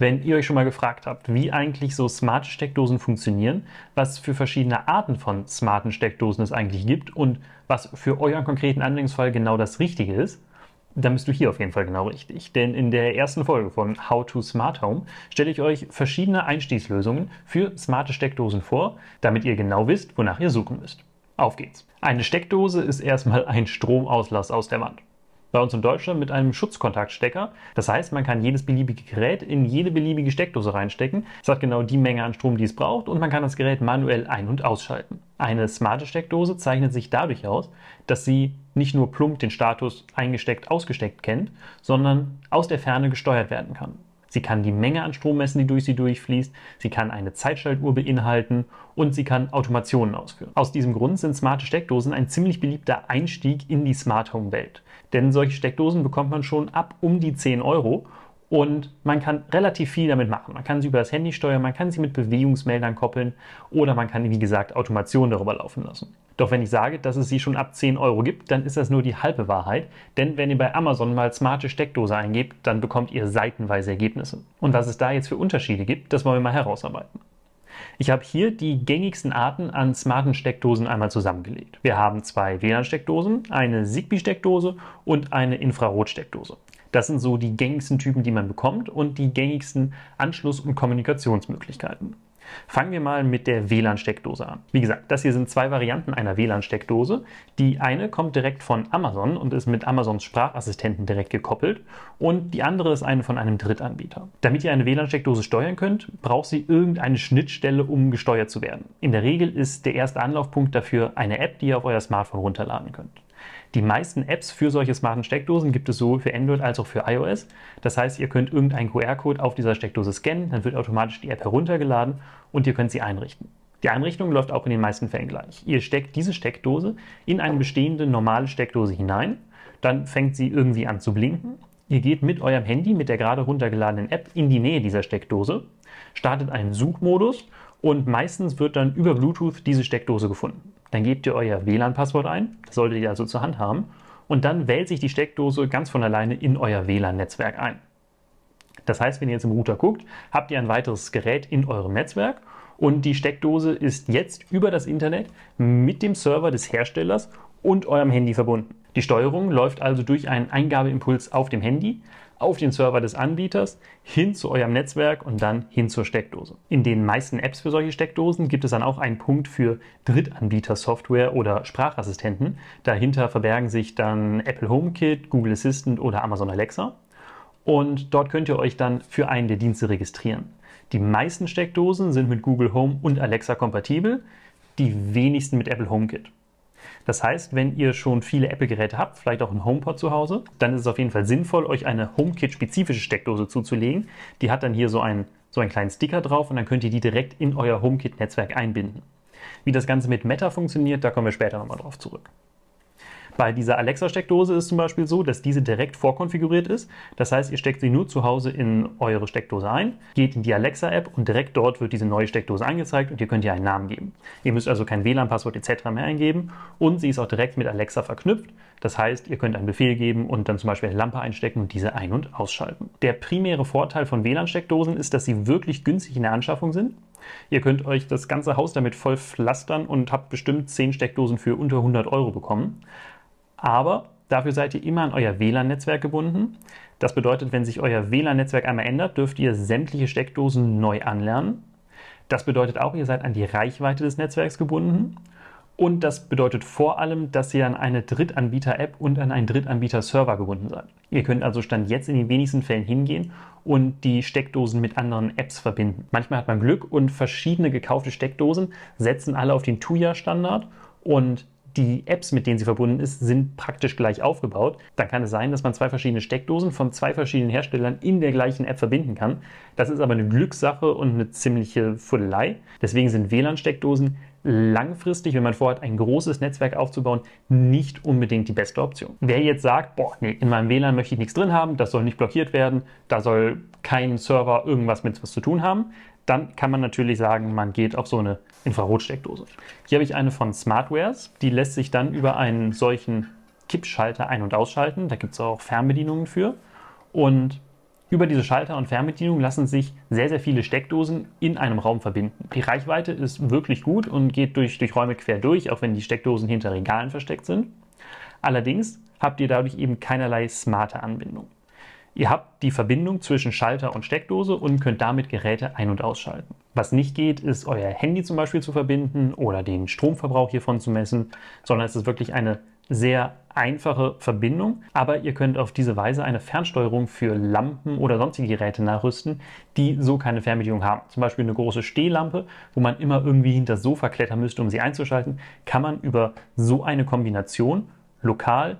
Wenn ihr euch schon mal gefragt habt, wie eigentlich so smarte Steckdosen funktionieren, was für verschiedene Arten von smarten Steckdosen es eigentlich gibt und was für euren konkreten Anwendungsfall genau das Richtige ist, dann bist du hier auf jeden Fall genau richtig. Denn in der ersten Folge von How to Smart Home stelle ich euch verschiedene Einstiegslösungen für smarte Steckdosen vor, damit ihr genau wisst, wonach ihr suchen müsst. Auf geht's. Eine Steckdose ist erstmal ein Stromauslass aus der Wand bei uns in Deutschland mit einem Schutzkontaktstecker. Das heißt, man kann jedes beliebige Gerät in jede beliebige Steckdose reinstecken. Es hat genau die Menge an Strom, die es braucht und man kann das Gerät manuell ein- und ausschalten. Eine smarte Steckdose zeichnet sich dadurch aus, dass sie nicht nur plump den Status eingesteckt, ausgesteckt kennt, sondern aus der Ferne gesteuert werden kann. Sie kann die Menge an Strom messen, die durch sie durchfließt. Sie kann eine Zeitschaltuhr beinhalten und sie kann Automationen ausführen. Aus diesem Grund sind smarte Steckdosen ein ziemlich beliebter Einstieg in die Smart Home Welt. Denn solche Steckdosen bekommt man schon ab um die 10 Euro und man kann relativ viel damit machen. Man kann sie über das Handy steuern, man kann sie mit Bewegungsmeldern koppeln oder man kann, wie gesagt, Automation darüber laufen lassen. Doch wenn ich sage, dass es sie schon ab 10 Euro gibt, dann ist das nur die halbe Wahrheit. Denn wenn ihr bei Amazon mal smarte Steckdose eingebt, dann bekommt ihr seitenweise Ergebnisse. Und was es da jetzt für Unterschiede gibt, das wollen wir mal herausarbeiten. Ich habe hier die gängigsten Arten an smarten Steckdosen einmal zusammengelegt. Wir haben zwei WLAN-Steckdosen, eine Zigbee-Steckdose und eine Infrarot-Steckdose. Das sind so die gängigsten Typen, die man bekommt und die gängigsten Anschluss- und Kommunikationsmöglichkeiten. Fangen wir mal mit der WLAN-Steckdose an. Wie gesagt, das hier sind zwei Varianten einer WLAN-Steckdose. Die eine kommt direkt von Amazon und ist mit Amazons Sprachassistenten direkt gekoppelt und die andere ist eine von einem Drittanbieter. Damit ihr eine WLAN-Steckdose steuern könnt, braucht sie irgendeine Schnittstelle, um gesteuert zu werden. In der Regel ist der erste Anlaufpunkt dafür eine App, die ihr auf euer Smartphone runterladen könnt. Die meisten Apps für solche smarten Steckdosen gibt es sowohl für Android als auch für iOS. Das heißt, ihr könnt irgendeinen QR-Code auf dieser Steckdose scannen, dann wird automatisch die App heruntergeladen und ihr könnt sie einrichten. Die Einrichtung läuft auch in den meisten Fällen gleich. Ihr steckt diese Steckdose in eine bestehende normale Steckdose hinein, dann fängt sie irgendwie an zu blinken. Ihr geht mit eurem Handy, mit der gerade runtergeladenen App in die Nähe dieser Steckdose, startet einen Suchmodus und meistens wird dann über Bluetooth diese Steckdose gefunden. Dann gebt ihr euer WLAN-Passwort ein, das solltet ihr also zur Hand haben, und dann wählt sich die Steckdose ganz von alleine in euer WLAN-Netzwerk ein. Das heißt, wenn ihr jetzt im Router guckt, habt ihr ein weiteres Gerät in eurem Netzwerk und die Steckdose ist jetzt über das Internet mit dem Server des Herstellers und eurem Handy verbunden. Die Steuerung läuft also durch einen Eingabeimpuls auf dem Handy, auf den Server des Anbieters, hin zu eurem Netzwerk und dann hin zur Steckdose. In den meisten Apps für solche Steckdosen gibt es dann auch einen Punkt für Drittanbieter-Software oder Sprachassistenten. Dahinter verbergen sich dann Apple HomeKit, Google Assistant oder Amazon Alexa. Und dort könnt ihr euch dann für einen der Dienste registrieren. Die meisten Steckdosen sind mit Google Home und Alexa kompatibel, die wenigsten mit Apple HomeKit. Das heißt, wenn ihr schon viele Apple-Geräte habt, vielleicht auch ein HomePod zu Hause, dann ist es auf jeden Fall sinnvoll, euch eine HomeKit-spezifische Steckdose zuzulegen. Die hat dann hier so einen, so einen kleinen Sticker drauf und dann könnt ihr die direkt in euer HomeKit-Netzwerk einbinden. Wie das Ganze mit Meta funktioniert, da kommen wir später nochmal drauf zurück. Bei dieser Alexa-Steckdose ist zum Beispiel so, dass diese direkt vorkonfiguriert ist. Das heißt, ihr steckt sie nur zu Hause in eure Steckdose ein, geht in die Alexa-App und direkt dort wird diese neue Steckdose angezeigt und ihr könnt ihr einen Namen geben. Ihr müsst also kein WLAN-Passwort etc. mehr eingeben und sie ist auch direkt mit Alexa verknüpft. Das heißt, ihr könnt einen Befehl geben und dann zum Beispiel eine Lampe einstecken und diese ein- und ausschalten. Der primäre Vorteil von WLAN-Steckdosen ist, dass sie wirklich günstig in der Anschaffung sind. Ihr könnt euch das ganze Haus damit voll pflastern und habt bestimmt 10 Steckdosen für unter 100 Euro bekommen. Aber dafür seid ihr immer an euer WLAN-Netzwerk gebunden. Das bedeutet, wenn sich euer WLAN-Netzwerk einmal ändert, dürft ihr sämtliche Steckdosen neu anlernen. Das bedeutet auch, ihr seid an die Reichweite des Netzwerks gebunden. Und das bedeutet vor allem, dass ihr an eine Drittanbieter-App und an einen Drittanbieter-Server gebunden seid. Ihr könnt also Stand jetzt in den wenigsten Fällen hingehen und die Steckdosen mit anderen Apps verbinden. Manchmal hat man Glück und verschiedene gekaufte Steckdosen setzen alle auf den Tuya-Standard und die Apps, mit denen sie verbunden ist, sind praktisch gleich aufgebaut, dann kann es sein, dass man zwei verschiedene Steckdosen von zwei verschiedenen Herstellern in der gleichen App verbinden kann. Das ist aber eine Glückssache und eine ziemliche Fuddelei. Deswegen sind WLAN-Steckdosen langfristig, wenn man vorhat, ein großes Netzwerk aufzubauen, nicht unbedingt die beste Option. Wer jetzt sagt, boah, nee, in meinem WLAN möchte ich nichts drin haben, das soll nicht blockiert werden, da soll kein Server irgendwas mit was zu tun haben, dann kann man natürlich sagen, man geht auf so eine Infrarotsteckdose. Hier habe ich eine von Smartwares, die lässt sich dann über einen solchen Kippschalter ein- und ausschalten. Da gibt es auch Fernbedienungen für. Und über diese Schalter und Fernbedienung lassen sich sehr, sehr viele Steckdosen in einem Raum verbinden. Die Reichweite ist wirklich gut und geht durch, durch Räume quer durch, auch wenn die Steckdosen hinter Regalen versteckt sind. Allerdings habt ihr dadurch eben keinerlei smarte Anbindung. Ihr habt die Verbindung zwischen Schalter und Steckdose und könnt damit Geräte ein- und ausschalten. Was nicht geht, ist euer Handy zum Beispiel zu verbinden oder den Stromverbrauch hiervon zu messen, sondern es ist wirklich eine sehr einfache Verbindung, aber ihr könnt auf diese Weise eine Fernsteuerung für Lampen oder sonstige Geräte nachrüsten, die so keine Fernbedienung haben. Zum Beispiel eine große Stehlampe, wo man immer irgendwie hinter das Sofa klettern müsste, um sie einzuschalten, kann man über so eine Kombination lokal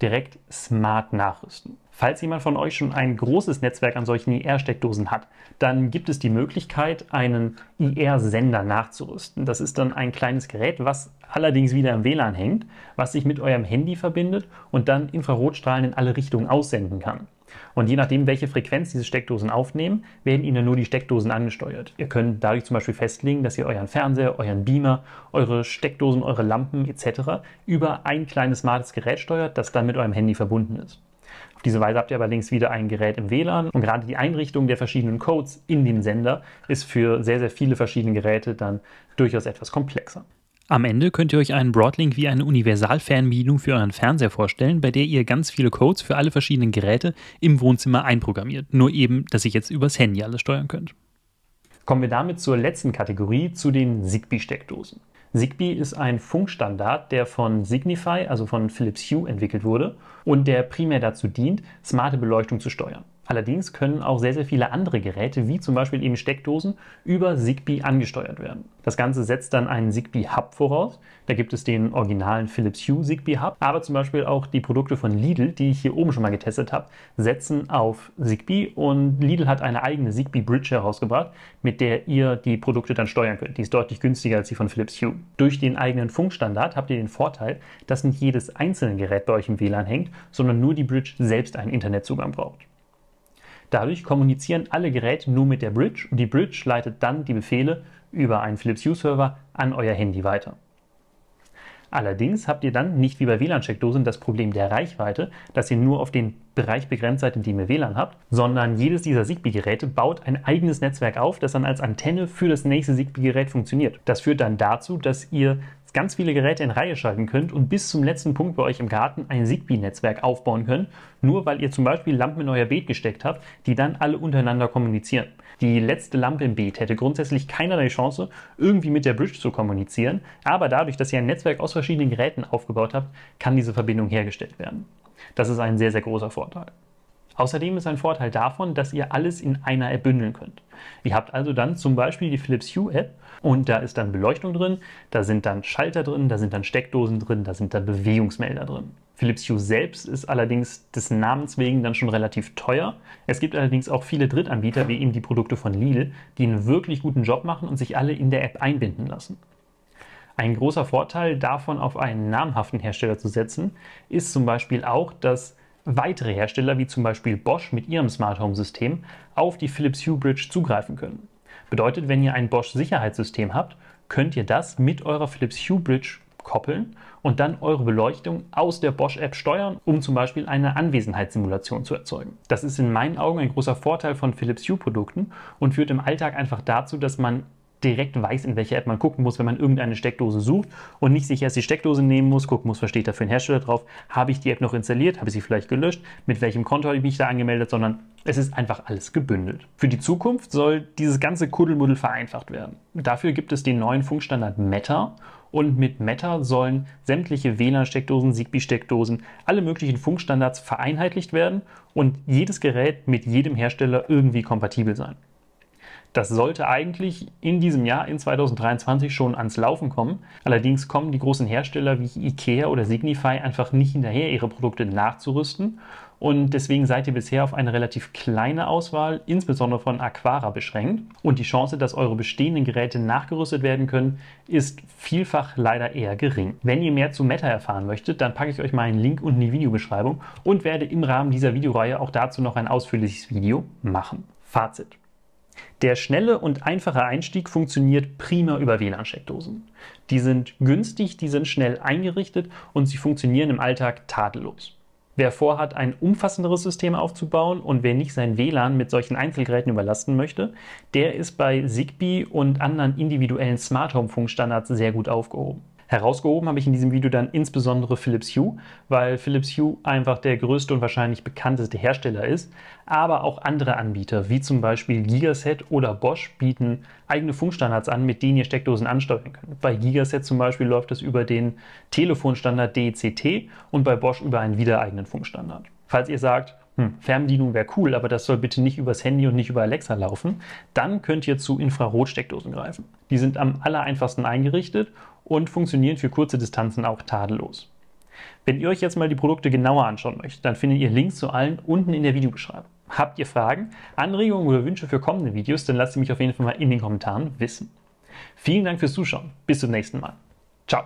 direkt smart nachrüsten. Falls jemand von euch schon ein großes Netzwerk an solchen IR-Steckdosen hat, dann gibt es die Möglichkeit, einen IR-Sender nachzurüsten. Das ist dann ein kleines Gerät, was allerdings wieder im WLAN hängt, was sich mit eurem Handy verbindet und dann Infrarotstrahlen in alle Richtungen aussenden kann. Und je nachdem, welche Frequenz diese Steckdosen aufnehmen, werden ihnen nur die Steckdosen angesteuert. Ihr könnt dadurch zum Beispiel festlegen, dass ihr euren Fernseher, euren Beamer, eure Steckdosen, eure Lampen etc. über ein kleines smartes Gerät steuert, das dann mit eurem Handy verbunden ist. Auf diese Weise habt ihr aber links wieder ein Gerät im WLAN und gerade die Einrichtung der verschiedenen Codes in dem Sender ist für sehr, sehr viele verschiedene Geräte dann durchaus etwas komplexer. Am Ende könnt ihr euch einen Broadlink wie eine Universalfernbedienung für euren Fernseher vorstellen, bei der ihr ganz viele Codes für alle verschiedenen Geräte im Wohnzimmer einprogrammiert. Nur eben, dass ihr jetzt übers Handy alles steuern könnt. Kommen wir damit zur letzten Kategorie, zu den Zigbee-Steckdosen. Zigbee ist ein Funkstandard, der von Signify, also von Philips Hue, entwickelt wurde und der primär dazu dient, smarte Beleuchtung zu steuern. Allerdings können auch sehr, sehr viele andere Geräte, wie zum Beispiel eben Steckdosen, über Zigbee angesteuert werden. Das Ganze setzt dann einen Zigbee Hub voraus. Da gibt es den originalen Philips Hue Zigbee Hub, aber zum Beispiel auch die Produkte von Lidl, die ich hier oben schon mal getestet habe, setzen auf Zigbee und Lidl hat eine eigene Zigbee Bridge herausgebracht, mit der ihr die Produkte dann steuern könnt. Die ist deutlich günstiger als die von Philips Hue. Durch den eigenen Funkstandard habt ihr den Vorteil, dass nicht jedes einzelne Gerät bei euch im WLAN hängt, sondern nur die Bridge selbst einen Internetzugang braucht. Dadurch kommunizieren alle Geräte nur mit der Bridge und die Bridge leitet dann die Befehle über einen Philips Hue Server an euer Handy weiter. Allerdings habt ihr dann nicht wie bei wlan checkdosen das Problem der Reichweite, dass ihr nur auf den Bereich begrenzt seid, in dem ihr WLAN habt, sondern jedes dieser Zigbee-Geräte baut ein eigenes Netzwerk auf, das dann als Antenne für das nächste Zigbee-Gerät funktioniert. Das führt dann dazu, dass ihr ganz viele Geräte in Reihe schalten könnt und bis zum letzten Punkt bei euch im Garten ein Zigbee-Netzwerk aufbauen könnt, nur weil ihr zum Beispiel Lampen in euer Beet gesteckt habt, die dann alle untereinander kommunizieren. Die letzte Lampe im Beet hätte grundsätzlich keinerlei Chance, irgendwie mit der Bridge zu kommunizieren, aber dadurch, dass ihr ein Netzwerk aus verschiedenen Geräten aufgebaut habt, kann diese Verbindung hergestellt werden. Das ist ein sehr, sehr großer Vorteil. Außerdem ist ein Vorteil davon, dass ihr alles in einer App bündeln könnt. Ihr habt also dann zum Beispiel die Philips Hue App und da ist dann Beleuchtung drin, da sind dann Schalter drin, da sind dann Steckdosen drin, da sind dann Bewegungsmelder drin. Philips Hue selbst ist allerdings des Namens wegen dann schon relativ teuer. Es gibt allerdings auch viele Drittanbieter, wie eben die Produkte von Lidl, die einen wirklich guten Job machen und sich alle in der App einbinden lassen. Ein großer Vorteil davon, auf einen namhaften Hersteller zu setzen, ist zum Beispiel auch, dass weitere Hersteller wie zum Beispiel Bosch mit ihrem Smart Home System auf die Philips Hue Bridge zugreifen können. Bedeutet, wenn ihr ein Bosch Sicherheitssystem habt, könnt ihr das mit eurer Philips Hue Bridge koppeln und dann eure Beleuchtung aus der Bosch-App steuern, um zum Beispiel eine Anwesenheitssimulation zu erzeugen. Das ist in meinen Augen ein großer Vorteil von Philips Hue-Produkten und führt im Alltag einfach dazu, dass man direkt weiß, in welche App man gucken muss, wenn man irgendeine Steckdose sucht und nicht sich erst die Steckdose nehmen muss, gucken muss, was steht da für ein Hersteller drauf, habe ich die App noch installiert, habe ich sie vielleicht gelöscht, mit welchem Konto habe ich mich da angemeldet, sondern es ist einfach alles gebündelt. Für die Zukunft soll dieses ganze Kuddelmuddel vereinfacht werden. Dafür gibt es den neuen Funkstandard Meta und mit Meta sollen sämtliche WLAN-Steckdosen, Zigbee-Steckdosen, alle möglichen Funkstandards vereinheitlicht werden und jedes Gerät mit jedem Hersteller irgendwie kompatibel sein. Das sollte eigentlich in diesem Jahr, in 2023, schon ans Laufen kommen. Allerdings kommen die großen Hersteller wie IKEA oder Signify einfach nicht hinterher, ihre Produkte nachzurüsten. Und deswegen seid ihr bisher auf eine relativ kleine Auswahl, insbesondere von Aquara, beschränkt. Und die Chance, dass eure bestehenden Geräte nachgerüstet werden können, ist vielfach leider eher gering. Wenn ihr mehr zu Meta erfahren möchtet, dann packe ich euch mal einen Link unten in die Videobeschreibung und werde im Rahmen dieser Videoreihe auch dazu noch ein ausführliches Video machen. Fazit. Der schnelle und einfache Einstieg funktioniert prima über WLAN-Steckdosen. Die sind günstig, die sind schnell eingerichtet und sie funktionieren im Alltag tadellos. Wer vorhat, ein umfassenderes System aufzubauen und wer nicht sein WLAN mit solchen Einzelgeräten überlasten möchte, der ist bei Zigbee und anderen individuellen Smart Home Funkstandards sehr gut aufgehoben. Herausgehoben habe ich in diesem Video dann insbesondere Philips Hue, weil Philips Hue einfach der größte und wahrscheinlich bekannteste Hersteller ist. Aber auch andere Anbieter, wie zum Beispiel Gigaset oder Bosch, bieten eigene Funkstandards an, mit denen ihr Steckdosen ansteuern könnt. Bei Gigaset zum Beispiel läuft es über den Telefonstandard DECT und bei Bosch über einen wieder eigenen Funkstandard. Falls ihr sagt, hm, Fernbedienung wäre cool, aber das soll bitte nicht übers Handy und nicht über Alexa laufen, dann könnt ihr zu Infrarotsteckdosen greifen. Die sind am aller einfachsten eingerichtet und funktionieren für kurze Distanzen auch tadellos. Wenn ihr euch jetzt mal die Produkte genauer anschauen möchtet, dann findet ihr Links zu allen unten in der Videobeschreibung. Habt ihr Fragen, Anregungen oder Wünsche für kommende Videos, dann lasst sie mich auf jeden Fall mal in den Kommentaren wissen. Vielen Dank fürs Zuschauen. Bis zum nächsten Mal. Ciao.